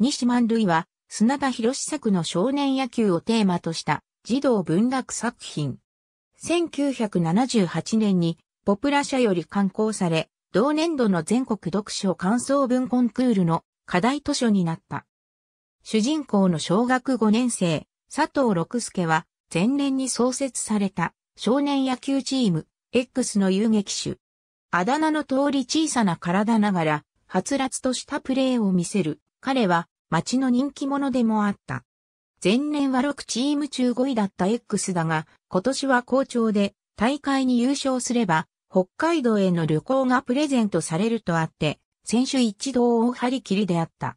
西満塁は、砂田博作の少年野球をテーマとした児童文学作品。1978年にポプラ社より刊行され、同年度の全国読書感想文コンクールの課題図書になった。主人公の小学5年生、佐藤六助は、前年に創設された少年野球チーム X の遊撃手。あだ名の通り小さな体ながら、はつらつとしたプレーを見せる彼は町の人気者でもあった。前年は6チーム中5位だった X だが、今年は好調で大会に優勝すれば、北海道への旅行がプレゼントされるとあって、選手一同を張り切りであった。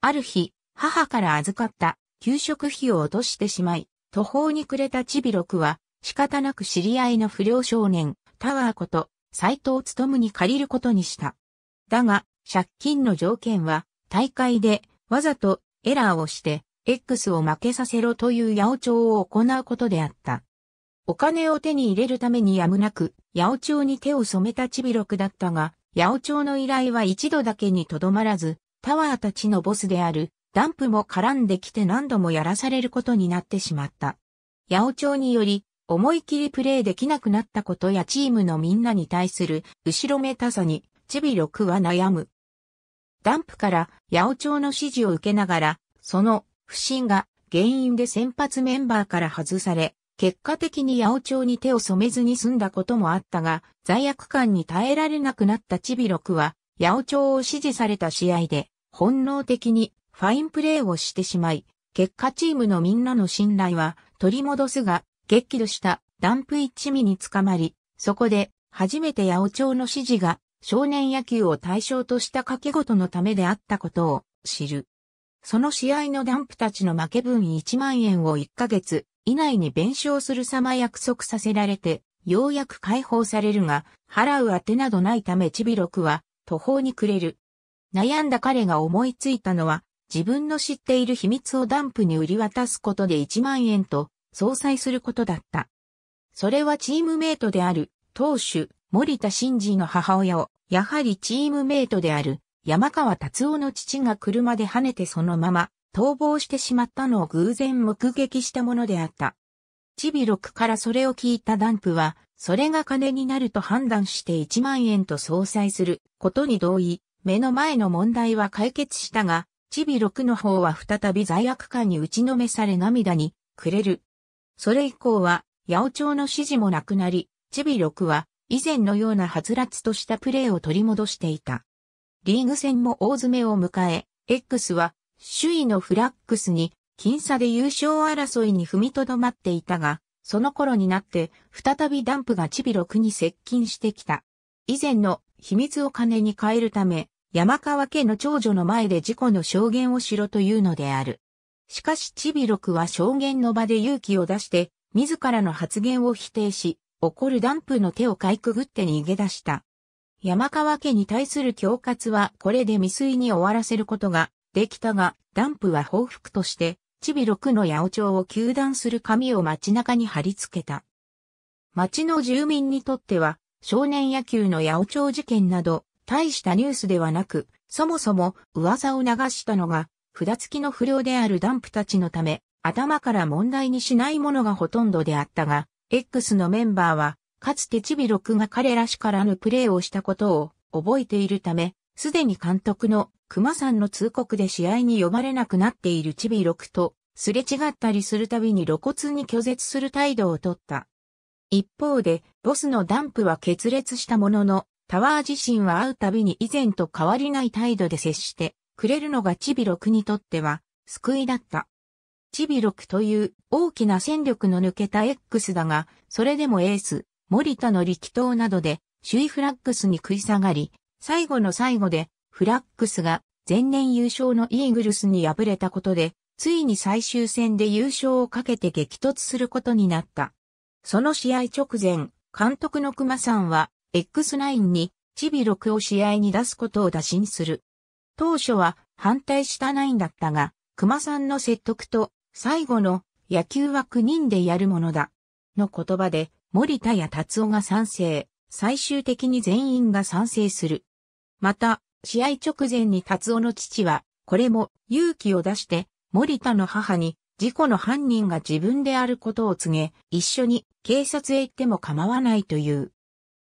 ある日、母から預かった給食費を落としてしまい、途方に暮れたチビロクは、仕方なく知り合いの不良少年、タワーこと、斎藤むに借りることにした。だが、借金の条件は、大会でわざとエラーをして X を負けさせろという八百長を行うことであった。お金を手に入れるためにやむなく八百長に手を染めたチビロクだったが、八百長の依頼は一度だけにとどまらず、タワーたちのボスであるダンプも絡んできて何度もやらされることになってしまった。八百長により、思い切りプレーできなくなったことやチームのみんなに対する後ろめたさに、チビロクは悩む。ダンプから八百長の指示を受けながら、その不審が原因で先発メンバーから外され、結果的に八百長に手を染めずに済んだこともあったが、罪悪感に耐えられなくなったチビロクは、八百長を支持された試合で、本能的にファインプレーをしてしまい、結果チームのみんなの信頼は取り戻すが、激怒したダンプ一味に捕まり、そこで初めて八百長の指示が少年野球を対象とした掛け事のためであったことを知る。その試合のダンプたちの負け分1万円を1ヶ月以内に弁償する様約束させられて、ようやく解放されるが、払うあてなどないためちびろくは途方に暮れる。悩んだ彼が思いついたのは、自分の知っている秘密をダンプに売り渡すことで1万円と相殺することだった。それはチームメイトである、投手、森田真二の母親を、やはりチームメイトである山川達夫の父が車で跳ねてそのまま逃亡してしまったのを偶然目撃したものであった。チビロクからそれを聞いたダンプは、それが金になると判断して1万円と相殺することに同意、目の前の問題は解決したが、チビロクの方は再び罪悪感に打ちのめされ涙にくれる。それ以降は、八百長の指示もなくなり、チビロクは以前のようなはつらつとしたプレーを取り戻していた。リーグ戦も大詰めを迎え、X は首位のフラックスに僅差で優勝争いに踏みとどまっていたが、その頃になって再びダンプがチビロクに接近してきた。以前の秘密を金に変えるため、山川家の長女の前で事故の証言をしろというのである。しかしチビロクは証言の場で勇気を出して、自らの発言を否定し、怒るダンプの手をかいくぐって逃げ出した。山川家に対する恐喝はこれで未遂に終わらせることができたが、ダンプは報復として、チビ6の八百長を休断する紙を街中に貼り付けた。町の住民にとっては、少年野球の八百長事件など、大したニュースではなく、そもそも噂を流したのが、札付きの不良であるダンプたちのため、頭から問題にしないものがほとんどであったが、X のメンバーは、かつてチビロクが彼らしからぬプレーをしたことを覚えているため、すでに監督の熊さんの通告で試合に呼ばれなくなっているチビロクと、すれ違ったりするたびに露骨に拒絶する態度をとった。一方で、ボスのダンプは決裂したものの、タワー自身は会うたびに以前と変わりない態度で接してくれるのがチビロクにとっては救いだった。チビロクという大きな戦力の抜けた X だが、それでもエース、森田の力投などで、首位フラックスに食い下がり、最後の最後で、フラックスが前年優勝のイーグルスに敗れたことで、ついに最終戦で優勝をかけて激突することになった。その試合直前、監督の熊さんは、X9 に、チビロクを試合に出すことを打診する。当初は反対した9だったが、熊さんの説得と最後の野球は9人でやるものだ。の言葉で森田や達夫が賛成。最終的に全員が賛成する。また、試合直前に達夫の父は、これも勇気を出して森田の母に事故の犯人が自分であることを告げ、一緒に警察へ行っても構わないという。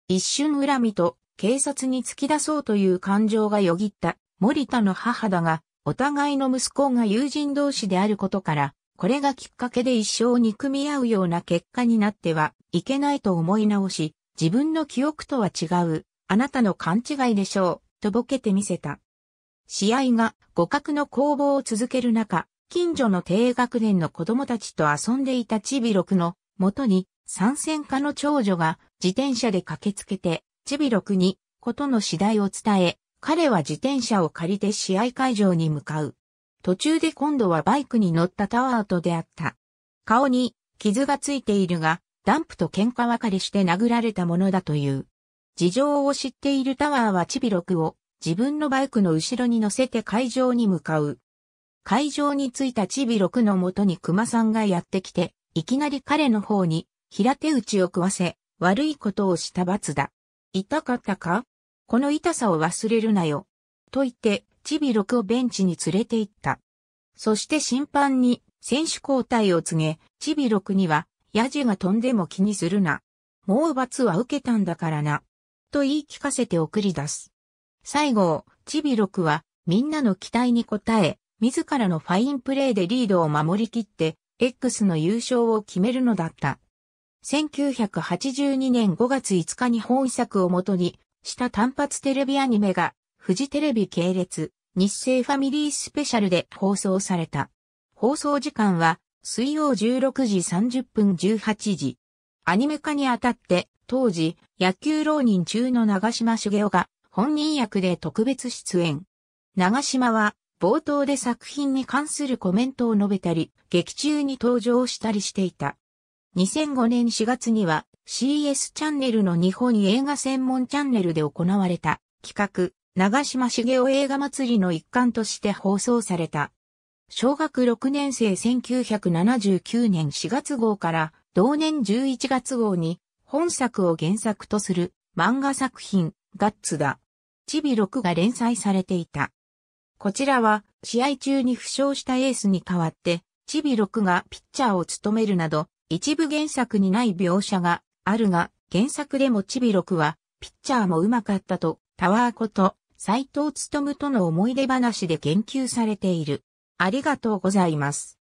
一瞬恨みと警察に突き出そうという感情がよぎった森田の母だが、お互いの息子が友人同士であることから、これがきっかけで一生憎み合うような結果になってはいけないと思い直し、自分の記憶とは違う、あなたの勘違いでしょう、とぼけてみせた。試合が互角の攻防を続ける中、近所の低学年の子供たちと遊んでいたチビロクの元に参戦家の長女が自転車で駆けつけて、チビロクにことの次第を伝え、彼は自転車を借りて試合会場に向かう。途中で今度はバイクに乗ったタワーと出会った。顔に傷がついているが、ダンプと喧嘩別れして殴られたものだという。事情を知っているタワーはチビロクを自分のバイクの後ろに乗せて会場に向かう。会場に着いたチビロクの元に熊さんがやってきて、いきなり彼の方に平手打ちを食わせ、悪いことをした罰だ。痛かったかこの痛さを忘れるなよ。と言って、チビ6をベンチに連れて行った。そして審判に選手交代を告げ、チビ6には、ヤジが飛んでも気にするな。もう罰は受けたんだからな。と言い聞かせて送り出す。最後、チビ6は、みんなの期待に応え、自らのファインプレーでリードを守り切って、X の優勝を決めるのだった。1982年5月5日に本作をもとに、した単発テレビアニメが、フジテレビ系列、日清ファミリースペシャルで放送された。放送時間は、水曜16時30分18時。アニメ化にあたって、当時、野球浪人中の長島茂雄が、本人役で特別出演。長島は、冒頭で作品に関するコメントを述べたり、劇中に登場したりしていた。2005年4月には、CS チャンネルの日本映画専門チャンネルで行われた企画、長島茂雄映画祭りの一環として放送された。小学6年生1979年4月号から同年11月号に本作を原作とする漫画作品ガッツだ。チビ6が連載されていた。こちらは試合中に負傷したエースに代わってチビ6がピッチャーを務めるなど一部原作にない描写があるが、原作でもちびろくは、ピッチャーもうまかったと、タワーこと、斎藤むとの思い出話で言及されている。ありがとうございます。